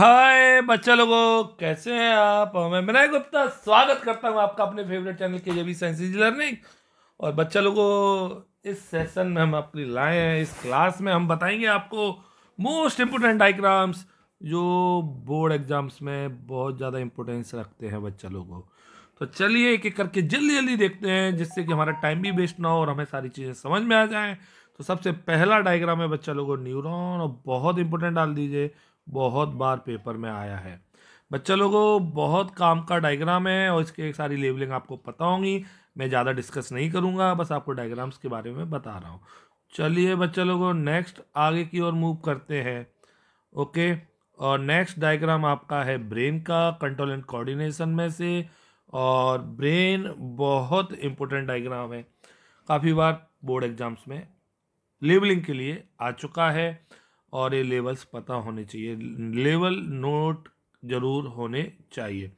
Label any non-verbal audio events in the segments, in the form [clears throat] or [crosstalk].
हाय बच्चा लोगों कैसे हैं आप मैं विनय गुप्ता स्वागत करता हूं आपका अपने फेवरेट चैनल के जेबी साइंस इज लर्निंग और बच्चा लोगों इस सेशन में हम आपके लिए लाए हैं इस क्लास में हम बताएंगे आपको मोस्ट इम्पोर्टेंट डाइग्राम्स जो बोर्ड एग्जाम्स में बहुत ज़्यादा इम्पोर्टेंस रखते हैं बच्चा लोगों तो चलिए एक एक करके जल्दी जल्दी देखते हैं जिससे कि हमारा टाइम भी वेस्ट ना हो और हमें सारी चीज़ें समझ में आ जाएँ तो सबसे पहला डायग्राम है बच्चा लोगों न्यूरॉन और बहुत इंपॉर्टेंट डाल दीजिए बहुत बार पेपर में आया है बच्चा लोगों बहुत काम का डायग्राम है और इसके सारी लेवलिंग आपको पता होंगी मैं ज़्यादा डिस्कस नहीं करूँगा बस आपको डायग्राम्स के बारे में बता रहा हूँ चलिए बच्चा लोगों नेक्स्ट आगे की ओर मूव करते हैं ओके और नेक्स्ट डायग्राम आपका है ब्रेन का कंट्रोल एंड कोऑर्डिनेशन में से और ब्रेन बहुत इंपॉर्टेंट डायग्राम है काफ़ी बार बोर्ड एग्जाम्स में लेबलिंग के लिए आ चुका है और ये लेवल्स पता होने चाहिए लेवल नोट ज़रूर होने चाहिए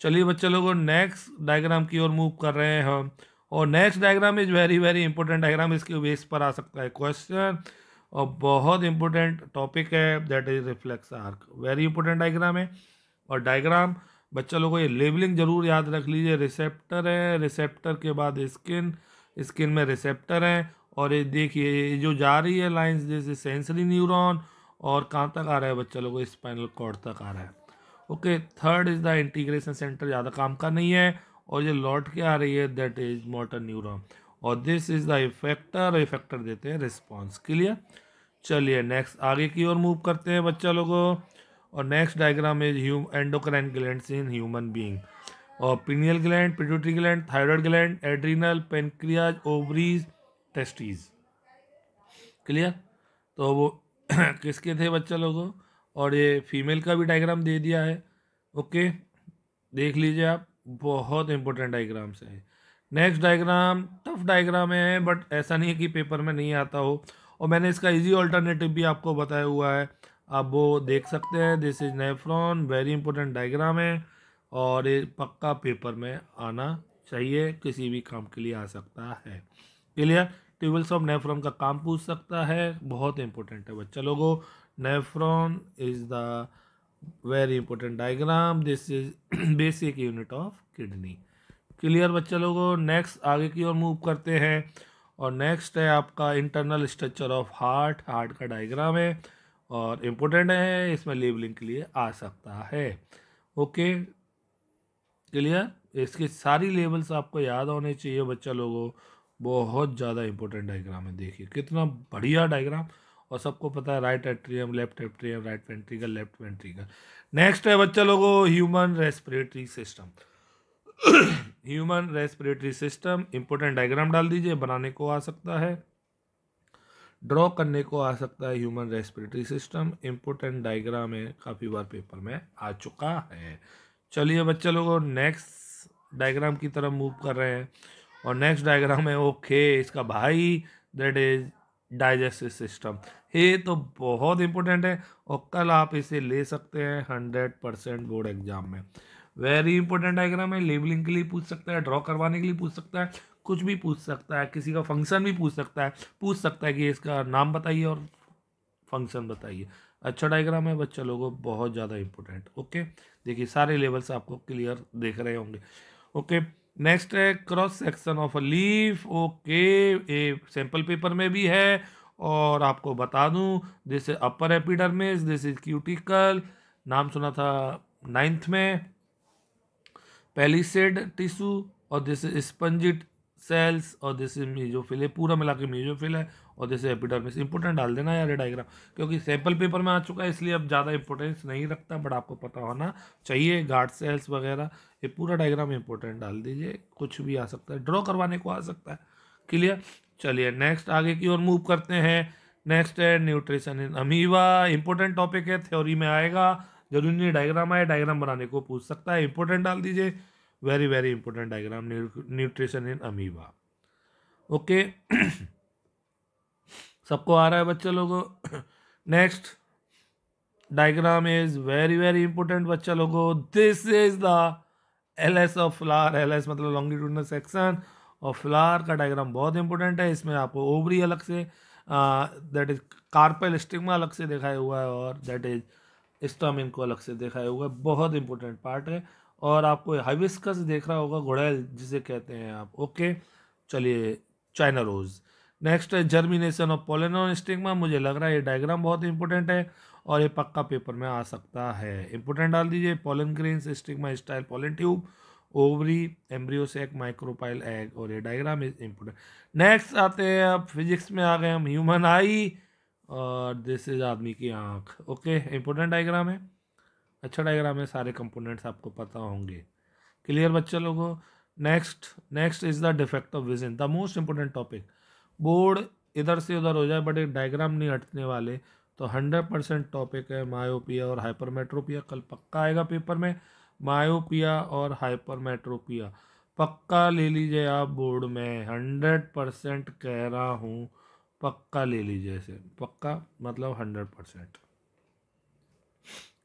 चलिए बच्चे लोगों नेक्स्ट डायग्राम की ओर मूव कर रहे हैं हम और next diagram is very very important diagram इसके बेस पर आ सकता है क्वेश्चन और बहुत इंपॉर्टेंट टॉपिक है that is reflex arc very important diagram है और डायग्राम बच्चा लोगों ये लेवलिंग ज़रूर याद रख लीजिए रिसेप्टर है रिसेप्टर के बाद स्किन स्किन में रिसेप्टर है और ये देखिए ये जो जा रही है लाइंस जैसे सेंसरी न्यूरॉन और कहाँ तक आ रहा है बच्चा लोगों स्पाइनल कॉर्ड तक आ रहा है okay third is the integration centre ज़्यादा काम का नहीं है और ये लौट के आ रही है दैट इज मोटर न्यूरॉन और this is the effector effector देते हैं रिस्पॉन्स क्लियर चलिए नेक्स्ट आगे की ओर मूव करते हैं बच्चा लोगों और next diagram is human endocrine gland in human being और pineal gland pituitary gland thyroid gland adrenal pancreas ovaries testes clear तो वो [clears throat] किसके थे बच्चा लोगों और ये फीमेल का भी डायग्राम दे दिया है ओके देख लीजिए आप बहुत इंपॉर्टेंट डायग्राम्स है नेक्स्ट डायग्राम टफ डायग्राम है बट ऐसा नहीं है कि पेपर में नहीं आता हो और मैंने इसका इजी ऑल्टरनेटिव भी आपको बताया हुआ है आप वो देख सकते हैं this is nephron very important diagram है और ये पक्का पेपर में आना चाहिए किसी भी काम के लिए आ सकता है क्लियर ट्यूबल्स ऑफ नेफ्रॉन का काम पूछ सकता है बहुत इंपॉर्टेंट है बच्चा लोगों nephron is the very important diagram this is basic unit of kidney clear बच्चा लोगों नेक्स्ट आगे की ओर मूव करते हैं और नेक्स्ट है आपका internal structure of heart heart का डायग्राम है और इम्पोर्टेंट है इसमें लेबलिंग के लिए आ सकता है ओके क्लियर इसकी सारी लेबल्स आपको याद होने चाहिए बच्चा लोगों बहुत ज़्यादा इंपॉर्टेंट डायग्राम है देखिए कितना बढ़िया डायग्राम और सबको पता है right atrium left atrium right ventricle left ventricle next है बच्चा लोगों human respiratory system human respiratory system important diagram डाल दीजिए बनाने को आ सकता है ड्रॉ करने को आ सकता है human respiratory system important diagram है काफ़ी बार पेपर में आ चुका है चलिए बच्चे लोगों नेक्स्ट डायग्राम की तरफ मूव कर रहे हैं और नेक्स्ट डायग्राम है ओके इसका भाई दैट इज डाइजेस्टिव सिस्टम ये तो बहुत इंपॉर्टेंट है और कल आप इसे ले सकते हैं हंड्रेड परसेंट बोर्ड एग्जाम में वेरी इंपॉर्टेंट डायग्राम है लेबलिंग के लिए पूछ सकता है ड्रॉ करवाने के लिए पूछ सकता है कुछ भी पूछ सकता है किसी का फंक्शन भी पूछ सकता है पूछ सकता है कि इसका नाम बताइए और फंक्शन बताइए अच्छा डायग्राम है बच्चा लोगों बहुत ज़्यादा इंपॉर्टेंट ओके देखिए सारे लेवल्स आपको क्लियर देख रहे होंगे ओके नेक्स्ट है cross section of a leaf okay a sample paper में भी है और आपको बता दूं जैसे upper epidermis this is cuticle नाम सुना था नाइन्थ में पेलीसेड टिश्यू और दिस स्पंजिट सेल्स और दिस इज मीजोफिल पूरा मिला के मीजोफिल है और जैसे एपिडर्मिस इंपोर्टेंट डाल देना यार ये डायग्राम क्योंकि सैंपल पेपर में आ चुका है इसलिए अब ज़्यादा इंपोर्टेंस नहीं रखता बट आपको पता होना चाहिए गार्ड सेल्स वगैरह ये पूरा डायग्राम इंपोर्टेंट डाल दीजिए कुछ भी आ सकता है ड्रॉ करवाने को आ सकता है क्लियर चलिए नेक्स्ट आगे की ओर मूव करते हैं नेक्स्ट है nutrition in amoeba important topic है थ्योरी में आएगा जरूरी नहीं डायग्राम आए डायग्राम बनाने को पूछ सकता है इंपॉर्टेंट डाल दीजिए very very important diagram nutrition in amoeba okay सबको आ रहा है बच्चे लोगों next diagram is very very important बच्चा लोगों this is the L S of flower L S मतलब लॉन्गिट्यूडनल सेक्शन और फ्लार का डायग्राम बहुत इंपॉर्टेंट है इसमें आपको ओवरी अलग say that is carpel stigma अलग से दिखाया हुआ है और दैट इज स्टमिन को अलग से दिखाया हुआ है बहुत इंपॉर्टेंट पार्ट है और आपको हाइविस्कस देख रहा होगा घोड़ैल जिसे कहते हैं आप ओके चलिए चाइना रोज़ नेक्स्ट है जर्मिनेशन ऑफ पोलेनोन स्टिग्मा मुझे लग रहा है ये डायग्राम बहुत इंपॉर्टेंट है और ये पक्का पेपर में आ सकता है इंपॉर्टेंट डाल दीजिए pollen grain stigma style pollen tube ovary embryo sac micropyle egg और ये डायग्राम इज इम्पोर्टेंट नेक्स्ट आते हैं अब फिजिक्स में आ गए हम ह्यूमन आई और दिस इज आदमी की आँख ओके इम्पोर्टेंट डायग्राम है अच्छा डायग्राम है सारे कंपोनेंट्स आपको पता होंगे क्लियर बच्चे लोगों next next is the defect of vision the most important topic board इधर से उधर हो जाए बट एक डायग्राम नहीं हटने वाले तो हंड्रेड परसेंट टॉपिक है मायोपिया और हाइपरमेट्रोपिया कल पक्का आएगा पेपर में मायोपिया और हाइपरमेट्रोपिया पक्का ले लीजिए आप बोर्ड में हंड्रेड परसेंट कह रहा हूँ पक्का ले लीजिए इसे पक्का मतलब हंड्रेड परसेंट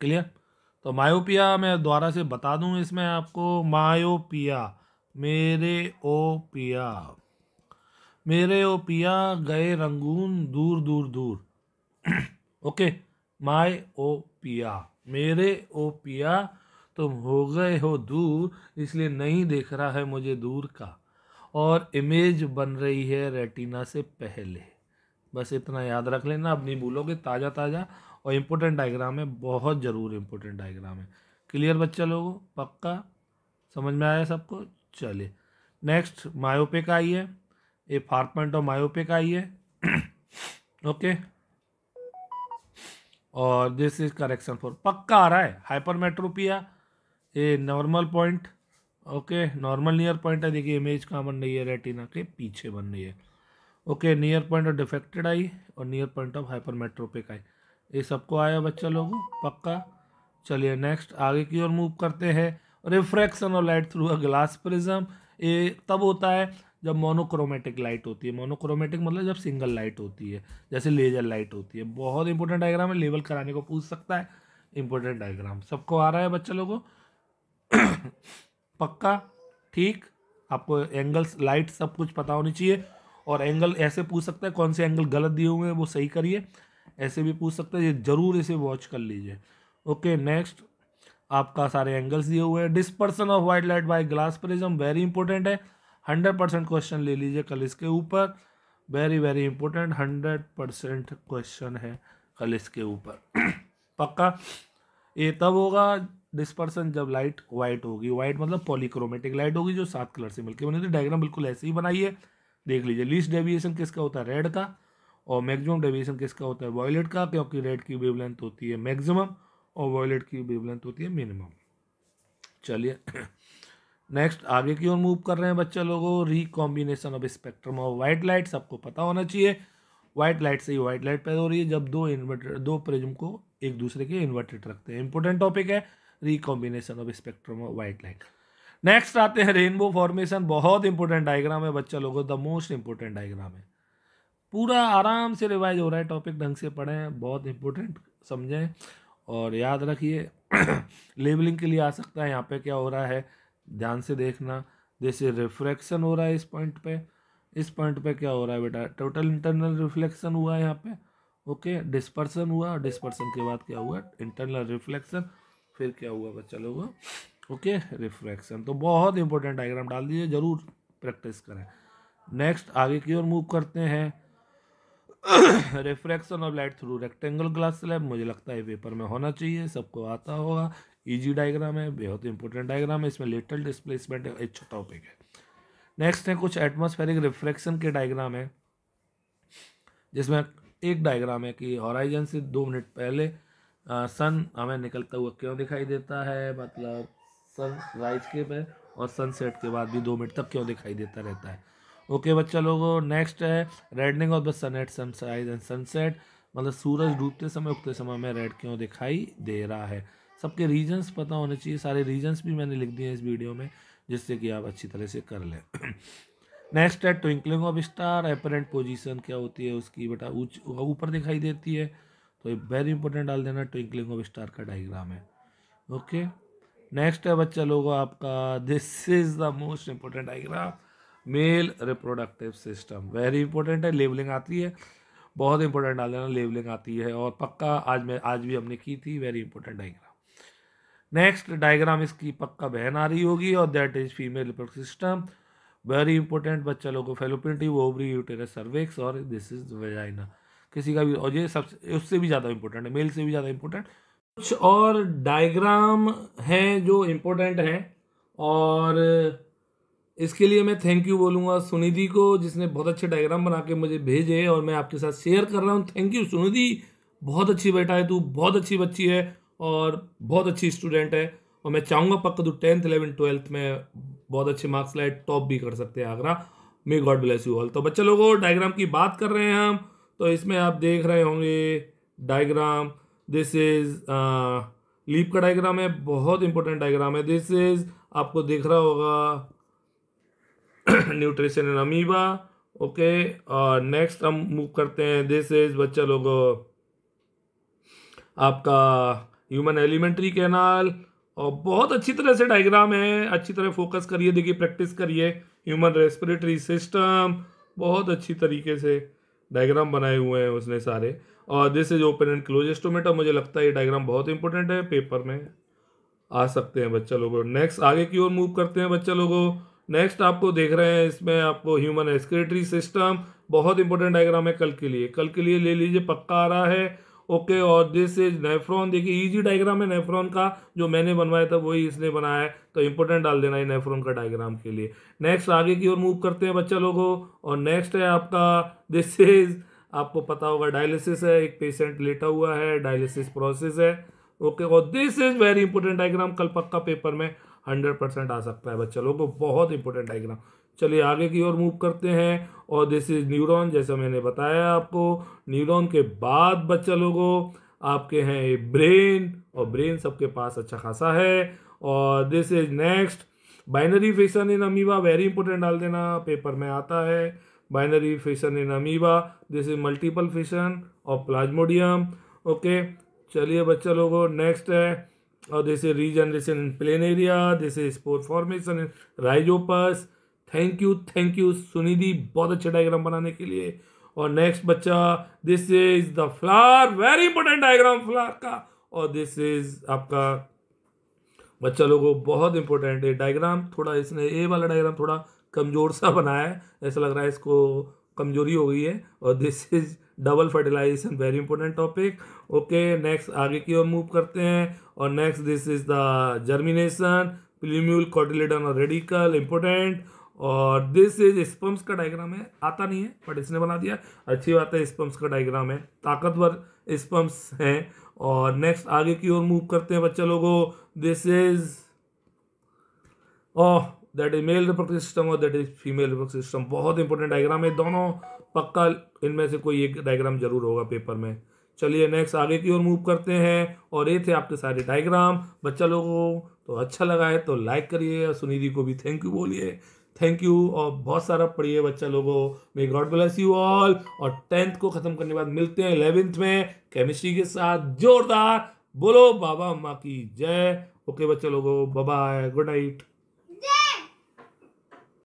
क्लियर तो मायोपिया मैं दोबारा से बता दूँ इसमें आपको मायोपिया मेरे ओ पिया मेरे ओ पिया गए रंगून दूर दूर दूर [clears throat] ओके माए ओ पिया मेरे ओ पिया तुम हो गए हो दूर इसलिए नहीं देख रहा है मुझे दूर का और इमेज बन रही है रेटिना से पहले बस इतना याद रख लेना अब नहीं भूलोगे ताज़ा ताज़ा और इम्पोर्टेंट डायग्राम है बहुत ज़रूर इम्पोर्टेंट डायग्राम है क्लियर बच्चा लोगों पक्का समझ में आया सबको चले नेक्स्ट मायोपिक आइए ये ऑफ मायोपे मायोपिक आई है ओके [clears throat] और दिस इज करेक्शन फॉर पक्का आ रहा है हाइपरमेट्रोपिया ये normal point okay normal near point है देखिए इमेज कहाँ बन रही है रेटिना के पीछे बन रही है okay near point of defected eye और near point of hypermetropic eye ये सबको आया बच्चा लोगों पक्का चलिए नेक्स्ट आगे की ओर मूव करते हैं रिफ्रैक्शन और light through a glass prism ये तब होता है जब मोनोक्रोमेटिक लाइट होती है मोनोक्रोमेटिक मतलब जब सिंगल लाइट होती है जैसे लेजर लाइट होती है बहुत इंपॉर्टेंट डायग्राम है लेवल कराने को पूछ सकता है इंपॉर्टेंट डायग्राम सबको आ रहा है बच्चे लोगों [coughs] पक्का ठीक आपको एंगल्स लाइट सब कुछ पता होनी चाहिए और एंगल ऐसे पूछ सकता है कौन से एंगल गलत दिए हुए हैं वो सही करिए ऐसे भी पूछ सकते हैं ये ज़रूर इसे वॉच कर लीजिए ओके नेक्स्ट आपका सारे एंगल्स दिए हुए हैं dispersion of white light by glass prism very important है हंड्रेड परसेंट क्वेश्चन ले लीजिए कल इसके ऊपर very very important hundred percent question है कल इसके ऊपर [clears throat] पक्का ये तब होगा डिस्पर्सन जब लाइट वाइट होगी वाइट मतलब पॉलीक्रोमेटिक लाइट होगी जो सात कलर से मिलकर बनी थी डायग्राम बिल्कुल ऐसे ही बनाइए देख लीजिए लीस्ट डेविएशन किसका होता है रेड का और मैक्सिमम डेविएशन किसका होता है वॉयलेट का क्योंकि रेड की वेवलेंथ होती है मैक्सिमम और वॉयलेट की वेवलेंथ होती है मिनिमम चलिए [clears throat] नेक्स्ट आगे की ओर मूव कर रहे हैं बच्चा लोगों recombination of spectrum of white light सबको पता होना चाहिए वाइट लाइट से ही व्हाइट लाइट पैदा हो रही है जब दो इन्वर्टर दो प्रिज्म को एक दूसरे के इन्वर्टेड रखते हैं इंपॉर्टेंट टॉपिक है recombination of spectrum of white light next आते हैं रेनबो फॉर्मेशन बहुत इंपॉर्टेंट डायग्राम है बच्चा लोगों द मोस्ट इंपॉर्टेंट डायग्राम है पूरा आराम से रिवाइज हो रहा है टॉपिक ढंग से पढ़ें बहुत इंपॉर्टेंट समझें और याद रखिए लेबलिंग [coughs] के लिए आ सकता है यहाँ पे क्या हो रहा है ध्यान से देखना जैसे रिफ्रैक्शन हो रहा है इस पॉइंट पे इस पॉइंट पे क्या हो रहा है बेटा टोटल इंटरनल रिफ्लेक्शन हुआ है यहाँ पे ओके डिस्पर्सन हुआ डिस्पर्सन के बाद क्या हुआ इंटरनल रिफ्लेक्शन फिर क्या हुआ बच्चा लोग ओके रिफ्रैक्शन तो बहुत इंपॉर्टेंट डायग्राम डाल दीजिए जरूर प्रैक्टिस करें नेक्स्ट आगे की ओर मूव करते हैं refraction of light through rectangle glass slab मुझे लगता है पेपर में होना चाहिए सबको आता होगा ईजी e डायग्राम है बेहद इंपॉर्टेंट डायग्राम है इसमें लेटल डिस्प्लेसमेंट एक टॉपिक है नेक्स्ट है कुछ एटमोस्फेरिक रिफ्लेक्शन के डायग्राम है जिसमें एक डायग्राम है कि हॉराइजन से दो मिनट पहले आ, सन हमें निकलता हुआ क्यों दिखाई देता है मतलब सन राइज के पे और सनसेट के बाद भी दो मिनट तक क्यों दिखाई देता रहता है ओके बच्चा लोगों नेक्स्ट है reddening of the sun at sunrise and sunset मतलब सूरज डूबते समय उगते समय में रेड क्यों दिखाई दे रहा है सबके रीजन्स पता होने चाहिए सारे रीजन्स भी मैंने लिख दिए हैं इस वीडियो में जिससे कि आप अच्छी तरह से कर लें नेक्स्ट [clears throat] है twinkling of star apparent position क्या होती है उसकी बेटा ऊपर दिखाई देती है तो वेरी इंपॉर्टेंट डाल देना ट्विंकलिंग ऑफ स्टार का डाइग्राम है ओके नेक्स्ट है बच्चा लोगों आपका this is the most important diagram male reproductive system very important है लेवलिंग आती है बहुत इंपॉर्टेंट डाल देना लेवलिंग आती है और पक्का आज मैं आज भी हमने की थी very important diagram next diagram इसकी पक्का बहन आ रही होगी और that is female reproductive system very important बच्चा लोगों को फेलोपियन वो ओवरी यूटेरस सर्वेक्स और दिस इज वेजाइना किसी का भी और ये सबसे उससे भी ज़्यादा इंपॉर्टेंट है मेल से भी ज़्यादा इंपॉर्टेंट कुछ और डायग्राम हैं जो इम्पोर्टेंट हैं और इसके लिए मैं थैंक यू बोलूँगा सुनिधि को जिसने बहुत अच्छे डायग्राम बना के मुझे भेजे और मैं आपके साथ शेयर कर रहा हूँ थैंक यू सुनिधि बहुत अच्छी बेटा है तू बहुत अच्छी बच्ची है और बहुत अच्छी स्टूडेंट है और मैं चाहूँगा पक्का तो टेंथ इलेवन ट्वेल्थ में बहुत अच्छे मार्क्स लाए टॉप भी कर सकते हैं आगरा may God bless you all तो बच्चे लोगों डायग्राम की बात कर रहे हैं हम तो इसमें आप देख रहे होंगे डायग्राम दिस इज़ लीप का डायग्राम है बहुत इंपॉर्टेंट डायग्राम है दिस इज़ आपको देख रहा होगा न्यूट्रिशन एंड अमीबा ओके और नेक्स्ट हम मूव करते हैं दिस इज़ बच्चा लोगों आपका ह्यूमन एलिमेंट्री कैनाल और बहुत अच्छी तरह से डायग्राम है अच्छी तरह फोकस करिए देखिए प्रैक्टिस करिए ह्यूमन रेस्पिरेटरी सिस्टम बहुत अच्छी तरीके से डायग्राम बनाए हुए हैं उसने सारे और this is open and close stomata मुझे लगता है ये डायग्राम बहुत इंपॉर्टेंट है पेपर में आ सकते हैं बच्चा लोगों नेक्स्ट आगे की ओर मूव करते हैं बच्चा लोगों नेक्स्ट आपको देख रहे हैं इसमें आपको ह्यूमन रेस्पिरेटरी सिस्टम बहुत इंपॉर्टेंट डायग्राम है कल के लिए कल के लिए ले लीजिए पक्का आ रहा है ओके और दिस इज नेफ्रॉन देखिए इजी डायग्राम है नेफ्रॉन का जो मैंने बनवाया था वही इसने बनाया है तो इंपोर्टेंट डाल देना है नेफ्रॉन का डायग्राम के लिए नेक्स्ट आगे की ओर मूव करते हैं बच्चा लोगों और नेक्स्ट है आपका दिस इज आपको पता होगा डायलिसिस है एक पेशेंट लेटा हुआ है डायलिसिस प्रोसेस है ओके और this is very important diagram कल पक्का पेपर में हंड्रेड परसेंट आ सकता है बच्चा लोगों को बहुत इंपॉर्टेंट डायग्राम चलिए आगे की ओर मूव करते हैं और दिस इज न्यूरॉन जैसा मैंने बताया आपको न्यूरॉन के बाद बच्चा लोगों आपके हैं ये ब्रेन और ब्रेन सबके पास अच्छा खासा है और this is next binary fission in amoeba very important डाल देना पेपर में आता है binary fission in amoeba this is multiple fission और प्लाज्मोडियम ओके चलिए बच्चा लोगों नेक्स्ट है और this is regeneration in planaria this is spore formation in rhizopus thank you thank you Sunidhi बहुत अच्छा डायग्राम बनाने के लिए और नेक्स्ट बच्चा this is the flower very important diagram flower का और दिस इज आपका बच्चा लोगों बहुत इंपॉर्टेंट है डायग्राम थोड़ा इसने ए वाला डायग्राम थोड़ा कमज़ोर सा बनाया है ऐसा लग रहा है इसको कमजोरी हो गई है और this is double fertilization very important topic okay next आगे की ओर मूव करते हैं और next this is the germination plumule cotyledon और रेडिकल इंपॉर्टेंट और दिस इज स्पम्स का डायग्राम है आता नहीं है बट इसने बना दिया अच्छी बात है स्पम्स का डायग्राम है ताकतवर स्पम्स हैं और नेक्स्ट आगे की ओर मूव करते हैं बच्चा लोगों this is oh that is male reproductive system और that is female reproductive system बहुत इंपॉर्टेंट डायग्राम है दोनों पक्का इनमें से कोई एक डायग्राम जरूर होगा पेपर में चलिए नेक्स्ट आगे की ओर मूव करते हैं और ये थे आपके सारे डायग्राम बच्चा लोगों तो अच्छा लगा है तो लाइक करिए और सुनिधि को भी थैंक यू बोलिए थैंक यू और बहुत सारा पढ़िए बच्चा लोगों may God bless you all और टेंथ को ख़त्म करने के बाद मिलते हैं इलेवेंथ में केमिस्ट्री के साथ जोरदार बोलो बाबा अम्मा की जय ओके बच्चे लोगों बाय गुड नाइट